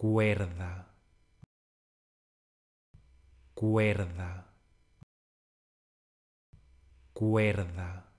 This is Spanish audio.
cuerda, cuerda, cuerda.